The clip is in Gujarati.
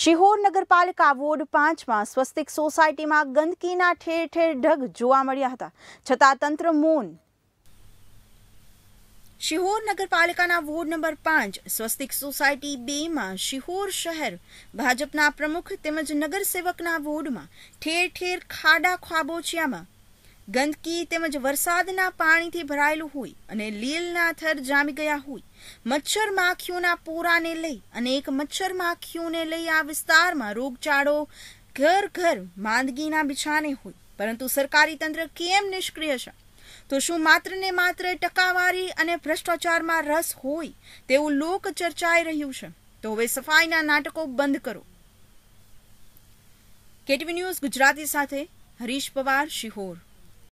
શિહોર નગરપાલિકા વોર્ડ પાંચમાં સ્વસ્તિક સોસાયટીમાં ગંદકીના ઠેર ઠેર ઢગ જોવા મળ્યા હતા છતાં તંત્ર મૌન શિહોર નગરપાલિકાના વોર્ડ નંબર પાંચ સ્વસ્તિક સોસાયટી બેમાં શિહોર શહેર ભાજપના પ્રમુખ તેમજ નગરસેવકના વોર્ડમાં ઠેર ઠેર ખાડા ખાબોચિયામાં ગંદકી તેમજ વરસાદના પાણીથી ભરાયેલું હોય અને લીલના થર જામી ગયા હોય મચ્છર માખીઓના પૂરાને લઈ અને એક મચ્છર માખીઓને લઈ આ વિસ્તારમાં રોગચાળો ઘર ઘર માંદગીના બિછાને હોય પરંતુ સરકારી તંત્ર કેમ નિષ્ક્રિય છે તો શું માત્ર ને માત્ર ટકાવારી અને ભ્રષ્ટાચારમાં રસ હોય તેવું લોક ચર્ચાઈ રહ્યું છે તો હવે સફાઈના નાટકો બંધ કરો કેટીવી ન્યૂઝ ગુજરાતી સાથે હરીશ પવાર શિહોર